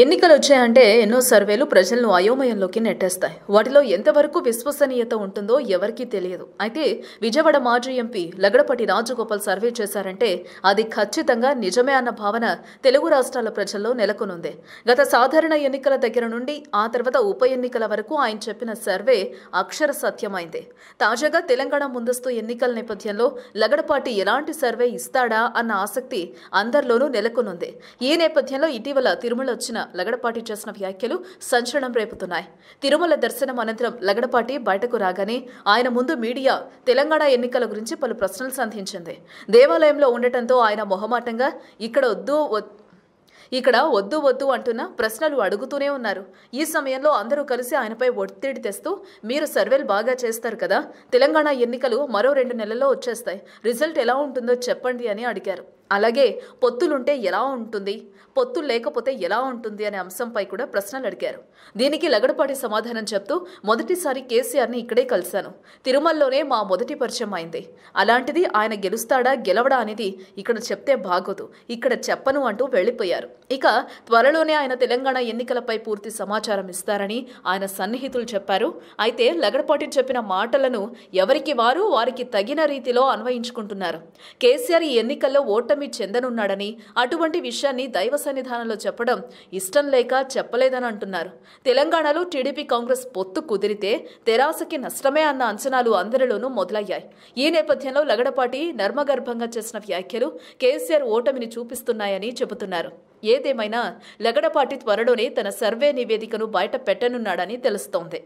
ఎన్నికలు వచ్చాయంటే ఎన్నో సర్వేలు ప్రజలను అయోమయంలోకి నెట్టేస్తాయి వాటిలో ఎంతవరకు విశ్వసనీయత ఉంటుందో ఎవరికీ తెలియదు అయితే విజయవాడ మాజీ ఎంపీ లగడపటి రాజగోపాల్ సర్వే చేశారంటే అది ఖచ్చితంగా నిజమే అన్న భావన తెలుగు రాష్ట్రాల ప్రజల్లో నెలకొనుంది గత సాధారణ ఎన్నికల దగ్గర నుండి ఆ తర్వాత ఉప ఎన్నికల వరకు ఆయన చెప్పిన సర్వే అక్షర సత్యమైంది తాజాగా తెలంగాణ ముందస్తు ఎన్నికల నేపథ్యంలో లగడపాటి ఎలాంటి సర్వే ఇస్తాడా అన్న ఆసక్తి అందరిలోనూ నెలకొనుంది ఈ నేపథ్యంలో ఇటీవల తిరుమల వచ్చిన లగడపాటి చేసిన వ్యాఖ్యలు సంచలనం రేపుతున్నాయి తిరుమల దర్శనం అనంతరం లగడపాటి బయటకు రాగానే ఆయన ముందు మీడియా తెలంగాణ ఎన్నికల గురించి పలు ప్రశ్నలు సంధించింది దేవాలయంలో ఉండటంతో ఆయన మొహమాటంగా ఇక్కడ వద్దు ఇక్కడ వద్దు వద్దు అంటున్న ప్రశ్నలు అడుగుతూనే ఉన్నారు ఈ సమయంలో అందరూ కలిసి ఆయనపై ఒత్తిడి తెస్తూ మీరు సర్వేలు బాగా చేస్తారు కదా తెలంగాణ ఎన్నికలు మరో రెండు నెలల్లో వచ్చేస్తాయి రిజల్ట్ ఎలా ఉంటుందో చెప్పండి అని అడిగారు అలాగే పొత్తులుంటే ఎలా ఉంటుంది పొత్తులు లేకపోతే ఎలా ఉంటుంది అనే అంశంపై కూడా ప్రశ్నలు అడిగారు దీనికి లగడపాటి సమాధానం చెప్తూ మొదటిసారి కేసీఆర్ని ఇక్కడే కలిశాను తిరుమలలోనే మా మొదటి పరిచయం అయింది అలాంటిది ఆయన గెలుస్తాడా గెలవడా అనేది ఇక్కడ చెప్తే బాగోదు ఇక్కడ చెప్పను అంటూ వెళ్ళిపోయారు ఇక త్వరలోనే ఆయన తెలంగాణ ఎన్నికలపై పూర్తి సమాచారం ఇస్తారని ఆయన సన్నిహితులు చెప్పారు అయితే లగడపాటి చెప్పిన మాటలను ఎవరికి వారు వారికి తగిన రీతిలో అన్వయించుకుంటున్నారు కేసీఆర్ ఈ ఎన్నికల్లో ఓటమి ఓటమి చెందనున్నాడని అటువంటి విషయాన్ని దైవ సన్నిధానంలో చెప్పడం ఇష్టం లేక చెప్పలేదని అంటున్నారు తెలంగాణలో టీడీపీ కాంగ్రెస్ పొత్తు కుదిరితే తెరాసకి నష్టమే అన్న అంచనాలు అందరిలోనూ మొదలయ్యాయి ఈ నేపథ్యంలో లగడపాటి నర్మగర్భంగా చేసిన వ్యాఖ్యలు కేసీఆర్ ఓటమిని చూపిస్తున్నాయని చెబుతున్నారు ఏదేమైనా లగడపాటి త్వరలోనే తన సర్వే నివేదికను బయట పెట్టనున్నాడని తెలుస్తోంది